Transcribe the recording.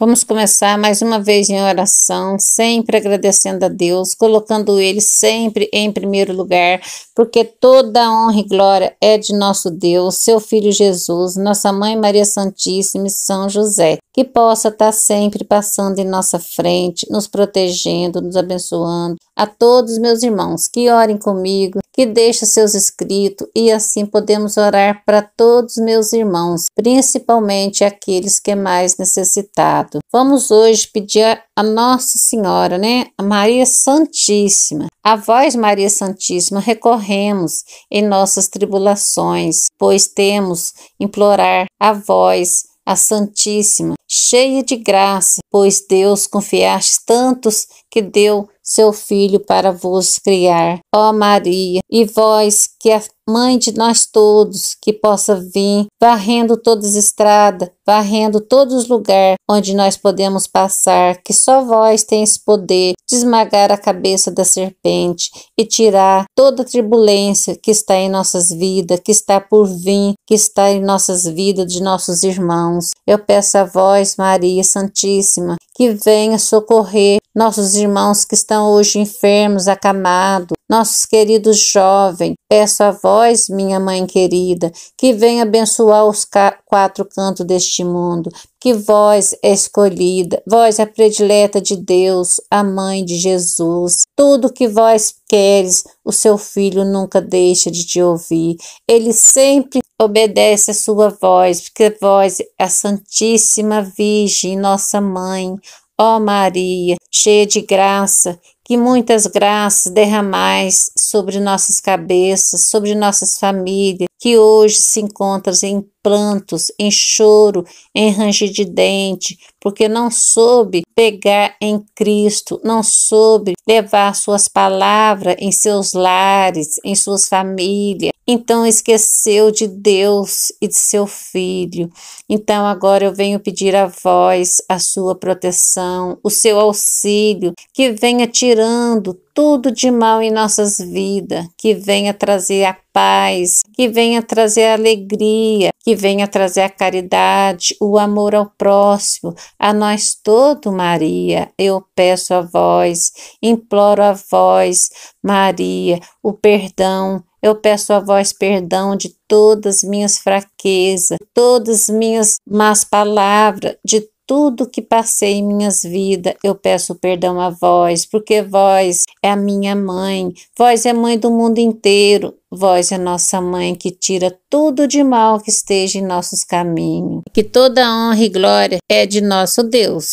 Vamos começar mais uma vez em oração, sempre agradecendo a Deus, colocando Ele sempre em primeiro lugar, porque toda honra e glória é de nosso Deus, Seu Filho Jesus, Nossa Mãe Maria Santíssima e São José, que possa estar sempre passando em nossa frente, nos protegendo, nos abençoando. A todos meus irmãos que orem comigo, que deixa seus escritos e assim podemos orar para todos meus irmãos, principalmente aqueles que é mais necessitado. Vamos hoje pedir a Nossa Senhora, né? A Maria Santíssima. A vós, Maria Santíssima, recorremos em nossas tribulações, pois temos implorar a vós, a Santíssima, cheia de graça, pois Deus confiaste tantos que deu seu filho para vos criar. Ó Maria, e vós que é mãe de nós todos, que possa vir varrendo todas as estradas, varrendo todos os lugares onde nós podemos passar, que só vós tens poder de esmagar a cabeça da serpente e tirar toda a turbulência que está em nossas vidas, que está por vir, que está em nossas vidas de nossos irmãos. Eu peço a vós, Maria Santíssima, que venha socorrer nossos irmãos que estão hoje enfermos, acamados, nossos queridos jovens. Peço a vós, minha mãe querida, que venha abençoar os quatro cantos deste mundo, que vós é escolhida, vós é a predileta de Deus, a mãe de Jesus. Tudo que vós queres, o seu filho nunca deixa de te ouvir. Ele sempre obedece a sua voz, porque vós é a Santíssima Virgem, nossa mãe. Ó Maria, cheia de graça, que muitas graças derramais sobre nossas cabeças, sobre nossas famílias, que hoje se encontram em plantos, em choro, em ranger de dente, porque não soube pegar em Cristo, não soube levar suas palavras em seus lares, em suas famílias. Então esqueceu de Deus e de seu filho. Então agora eu venho pedir a vós a sua proteção, o seu auxílio, que venha tirar tirando tudo de mal em nossas vidas, que venha trazer a paz, que venha trazer a alegria, que venha trazer a caridade, o amor ao próximo, a nós todo, Maria. Eu peço a vós, imploro a vós, Maria, o perdão. Eu peço a vós perdão de todas minhas fraquezas, todas minhas más palavras, de tudo que passei em minhas vidas, eu peço perdão a vós, porque vós é a minha mãe, vós é mãe do mundo inteiro, vós é nossa mãe que tira tudo de mal que esteja em nossos caminhos. Que toda honra e glória é de nosso Deus,